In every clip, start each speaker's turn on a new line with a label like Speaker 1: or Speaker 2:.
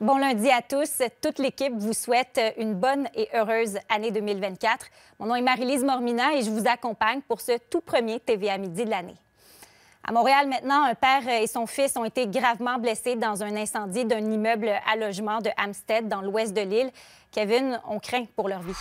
Speaker 1: Bon lundi à tous. Toute l'équipe vous souhaite une bonne et heureuse année 2024. Mon nom est Marie-Lise Mormina et je vous accompagne pour ce tout premier à Midi de l'année. À Montréal, maintenant, un père et son fils ont été gravement blessés dans un incendie d'un immeuble à logement de Hampstead, dans l'ouest de l'île. Kevin, on craint pour leur vie.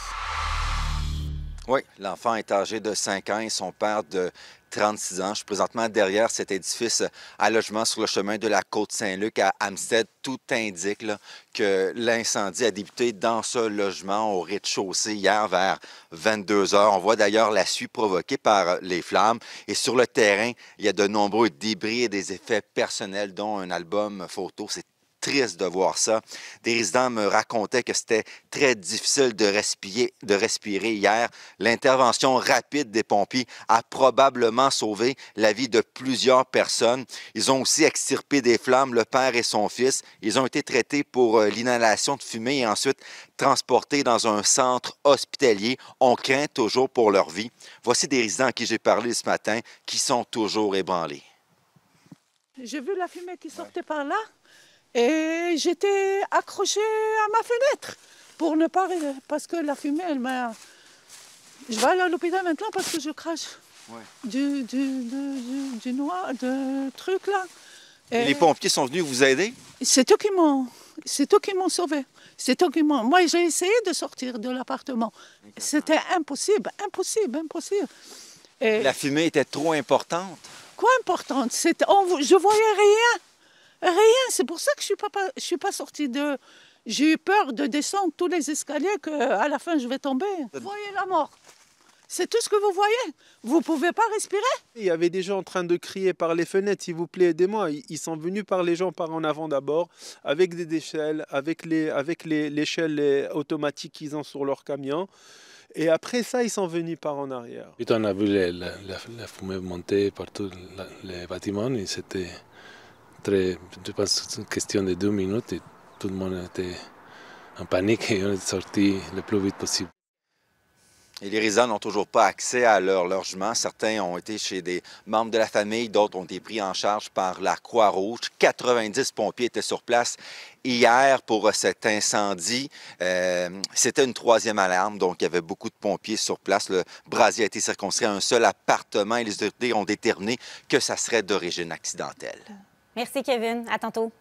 Speaker 2: Oui, l'enfant est âgé de 5 ans et son père de 36 ans. Je suis présentement derrière cet édifice à euh, logement sur le chemin de la Côte-Saint-Luc à Amstead. Tout indique que l'incendie a débuté dans ce logement au rez-de-chaussée hier vers 22 heures. On voit d'ailleurs la suie provoquée par euh, les flammes. Et sur le terrain, il y a de nombreux débris et des effets personnels, dont un album photo. C'est triste de voir ça. Des résidents me racontaient que c'était très difficile de respirer, de respirer hier. L'intervention rapide des pompiers a probablement sauvé la vie de plusieurs personnes. Ils ont aussi extirpé des flammes le père et son fils. Ils ont été traités pour euh, l'inhalation de fumée et ensuite transportés dans un centre hospitalier. On craint toujours pour leur vie. Voici des résidents à qui j'ai parlé ce matin qui sont toujours ébranlés.
Speaker 3: J'ai vu la fumée qui sortait par là. Et j'étais accrochée à ma fenêtre pour ne pas. Parce que la fumée, elle m'a. Je vais aller à l'hôpital maintenant parce que je crache ouais. du, du, du, du, noir, de truc là. Et les pompiers
Speaker 2: sont venus vous aider
Speaker 3: C'est eux qui m'ont. C'est eux qui m'ont sauvé. C'est eux qui m'ont. Moi, j'ai essayé de sortir de l'appartement. C'était impossible, impossible, impossible. Et la
Speaker 2: fumée était trop importante. Quoi
Speaker 3: importante on, Je voyais rien c'est pour ça que je ne suis, pas, je suis pas sortie de... J'ai eu peur de descendre tous les escaliers qu'à la fin je vais tomber. Vous voyez la mort c'est tout ce que vous voyez. Vous pouvez pas respirer. Il y avait des gens en train de crier par les fenêtres, s'il vous plaît, aidez-moi. Ils sont venus par les gens par en avant d'abord, avec des échelles, avec les, avec les l'échelle automatique qu'ils ont sur leur camion. Et après ça, ils sont venus par en arrière. Putain, on a vu la, fumée monter partout les bâtiments c'était une question de deux minutes et tout le monde était en panique et on est sorti le plus vite possible.
Speaker 2: les résidents n'ont toujours pas accès à leur logement. Certains ont été chez des membres de la famille, d'autres ont été pris en charge par la Croix-Rouge. 90 pompiers étaient sur place hier pour cet incendie. Euh, c'était une troisième alarme, donc il y avait beaucoup de pompiers sur place. Le brasier a été circonscrit à un seul appartement et les autorités ont déterminé que ça serait d'origine accidentelle.
Speaker 1: Merci, Kevin. À tantôt.